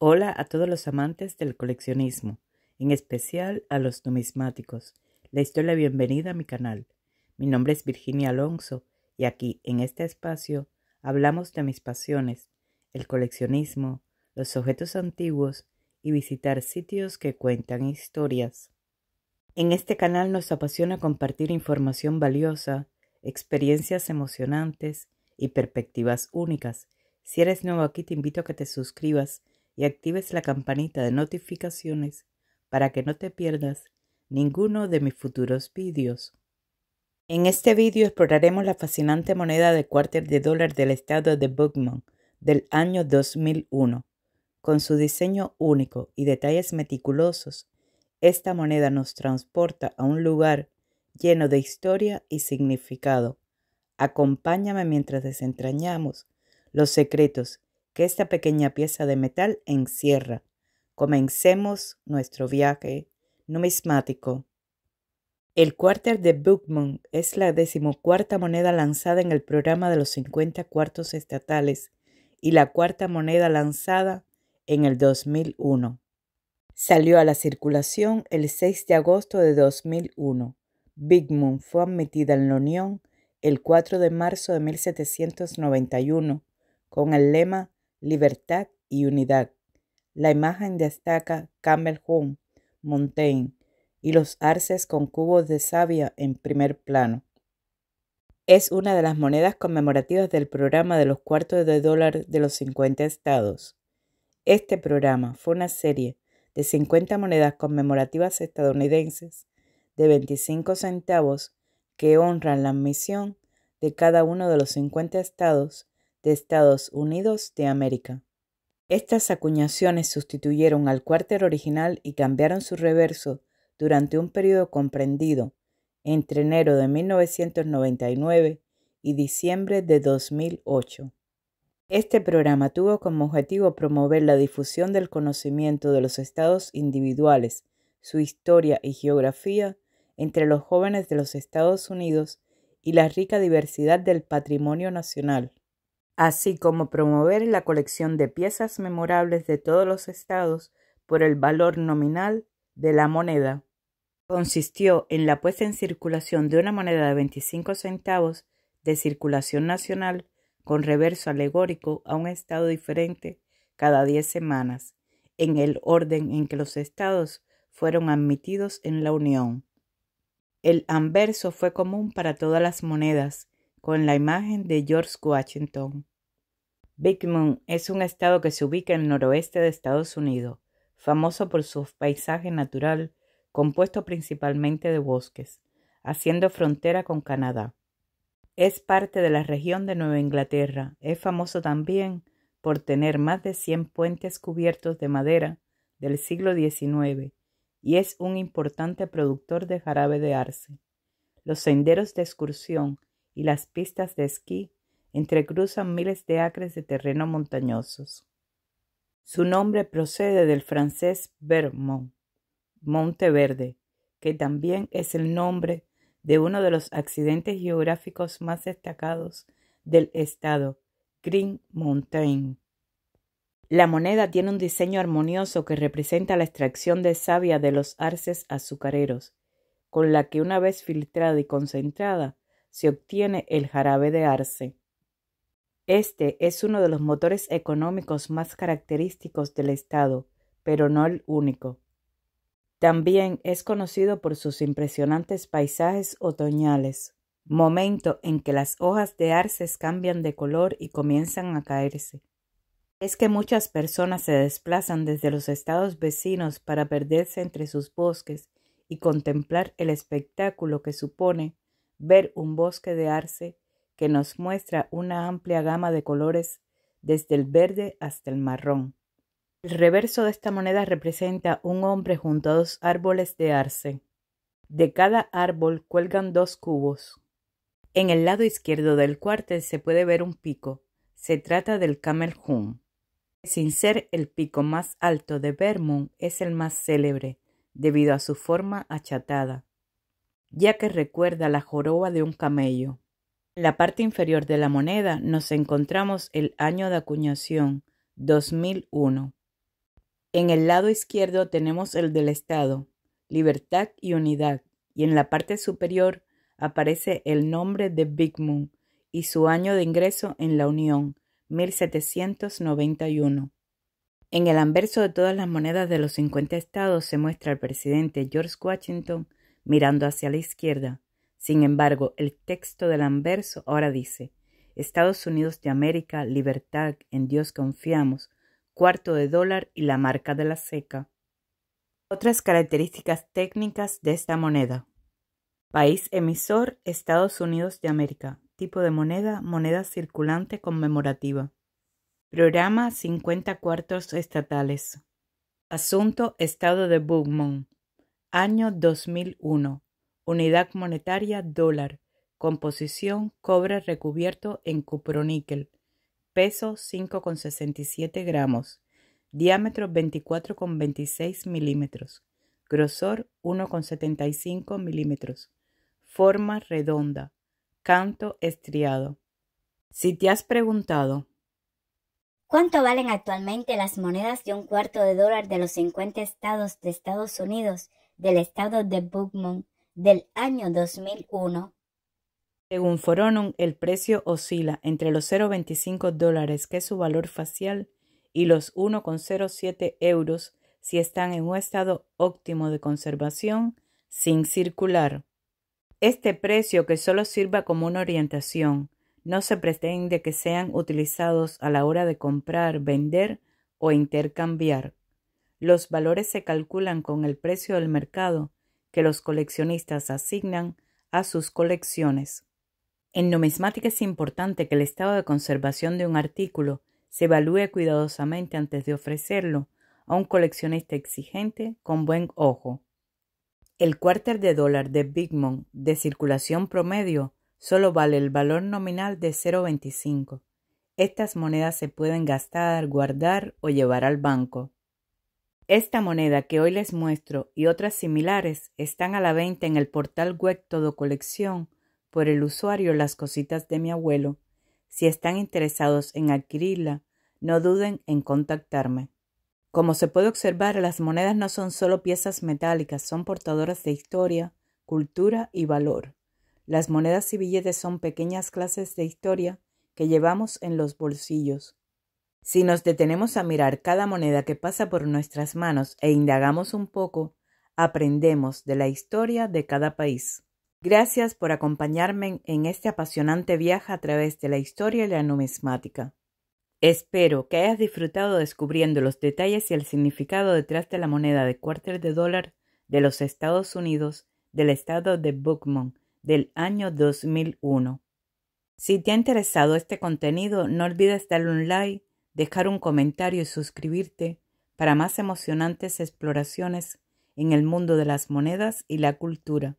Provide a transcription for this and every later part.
Hola a todos los amantes del coleccionismo, en especial a los numismáticos. Les doy la bienvenida a mi canal. Mi nombre es Virginia Alonso y aquí, en este espacio, hablamos de mis pasiones, el coleccionismo, los objetos antiguos y visitar sitios que cuentan historias. En este canal nos apasiona compartir información valiosa, experiencias emocionantes y perspectivas únicas. Si eres nuevo aquí, te invito a que te suscribas y actives la campanita de notificaciones para que no te pierdas ninguno de mis futuros vídeos. En este vídeo exploraremos la fascinante moneda de cuartel de dólar del estado de Buckman del año 2001. Con su diseño único y detalles meticulosos, esta moneda nos transporta a un lugar lleno de historia y significado. Acompáñame mientras desentrañamos los secretos esta pequeña pieza de metal encierra. Comencemos nuestro viaje numismático. El cuarter de Moon es la decimocuarta moneda lanzada en el programa de los 50 cuartos estatales y la cuarta moneda lanzada en el 2001. Salió a la circulación el 6 de agosto de 2001. Big fue admitida en la Unión el 4 de marzo de 1791 con el lema libertad y unidad. La imagen destaca Campbell Home, Montaigne y los arces con cubos de savia en primer plano. Es una de las monedas conmemorativas del programa de los cuartos de dólar de los 50 estados. Este programa fue una serie de 50 monedas conmemorativas estadounidenses de 25 centavos que honran la misión de cada uno de los 50 estados de Estados Unidos de América. Estas acuñaciones sustituyeron al cuarter original y cambiaron su reverso durante un periodo comprendido entre enero de 1999 y diciembre de 2008. Este programa tuvo como objetivo promover la difusión del conocimiento de los estados individuales, su historia y geografía entre los jóvenes de los Estados Unidos y la rica diversidad del patrimonio nacional así como promover la colección de piezas memorables de todos los estados por el valor nominal de la moneda. Consistió en la puesta en circulación de una moneda de 25 centavos de circulación nacional con reverso alegórico a un estado diferente cada 10 semanas, en el orden en que los estados fueron admitidos en la Unión. El anverso fue común para todas las monedas con la imagen de George Washington. Moon es un estado que se ubica en el noroeste de Estados Unidos, famoso por su paisaje natural, compuesto principalmente de bosques, haciendo frontera con Canadá. Es parte de la región de Nueva Inglaterra. Es famoso también por tener más de 100 puentes cubiertos de madera del siglo XIX y es un importante productor de jarabe de arce. Los senderos de excursión y las pistas de esquí entrecruzan miles de acres de terreno montañosos. Su nombre procede del francés Vermont, Monte Verde, que también es el nombre de uno de los accidentes geográficos más destacados del estado, Green Mountain. La moneda tiene un diseño armonioso que representa la extracción de savia de los arces azucareros, con la que una vez filtrada y concentrada se obtiene el jarabe de arce. Este es uno de los motores económicos más característicos del Estado, pero no el único. También es conocido por sus impresionantes paisajes otoñales, momento en que las hojas de arces cambian de color y comienzan a caerse. Es que muchas personas se desplazan desde los estados vecinos para perderse entre sus bosques y contemplar el espectáculo que supone ver un bosque de arce que nos muestra una amplia gama de colores desde el verde hasta el marrón. El reverso de esta moneda representa un hombre junto a dos árboles de arce. De cada árbol cuelgan dos cubos. En el lado izquierdo del cuartel se puede ver un pico. Se trata del Hum. Sin ser el pico más alto de Vermont, es el más célebre, debido a su forma achatada ya que recuerda la joroba de un camello. En la parte inferior de la moneda nos encontramos el año de acuñación, 2001. En el lado izquierdo tenemos el del Estado, Libertad y Unidad, y en la parte superior aparece el nombre de Big Moon y su año de ingreso en la Unión, 1791. En el anverso de todas las monedas de los 50 estados se muestra el presidente George Washington mirando hacia la izquierda. Sin embargo, el texto del anverso ahora dice Estados Unidos de América, libertad, en Dios confiamos, cuarto de dólar y la marca de la seca. Otras características técnicas de esta moneda. País emisor, Estados Unidos de América. Tipo de moneda, moneda circulante conmemorativa. Programa 50 cuartos estatales. Asunto, Estado de Bugmont. Año 2001. Unidad monetaria dólar. Composición cobre recubierto en cuproníquel. Peso 5,67 gramos. Diámetro 24,26 milímetros. Grosor 1,75 milímetros. Forma redonda. Canto estriado. Si te has preguntado, ¿cuánto valen actualmente las monedas de un cuarto de dólar de los 50 estados de Estados Unidos? del estado de Bookmont del año 2001. Según Foronum, el precio oscila entre los 0,25 dólares, que es su valor facial, y los 1,07 euros si están en un estado óptimo de conservación sin circular. Este precio que solo sirva como una orientación, no se pretende que sean utilizados a la hora de comprar, vender o intercambiar los valores se calculan con el precio del mercado que los coleccionistas asignan a sus colecciones. En numismática es importante que el estado de conservación de un artículo se evalúe cuidadosamente antes de ofrecerlo a un coleccionista exigente con buen ojo. El cuarter de dólar de Bigmont de circulación promedio solo vale el valor nominal de 0.25. Estas monedas se pueden gastar, guardar o llevar al banco. Esta moneda que hoy les muestro y otras similares están a la venta en el portal web Todo Colección por el usuario Las Cositas de mi abuelo. Si están interesados en adquirirla, no duden en contactarme. Como se puede observar, las monedas no son solo piezas metálicas, son portadoras de historia, cultura y valor. Las monedas y billetes son pequeñas clases de historia que llevamos en los bolsillos, si nos detenemos a mirar cada moneda que pasa por nuestras manos e indagamos un poco, aprendemos de la historia de cada país. Gracias por acompañarme en este apasionante viaje a través de la historia y la numismática. Espero que hayas disfrutado descubriendo los detalles y el significado detrás de la moneda de cuartel de dólar de los Estados Unidos del estado de Bookmont del año 2001. Si te ha interesado este contenido, no olvides darle un like dejar un comentario y suscribirte para más emocionantes exploraciones en el mundo de las monedas y la cultura.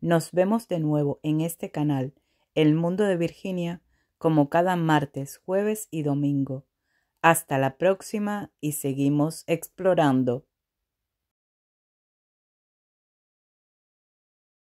Nos vemos de nuevo en este canal, El Mundo de Virginia, como cada martes, jueves y domingo. Hasta la próxima y seguimos explorando.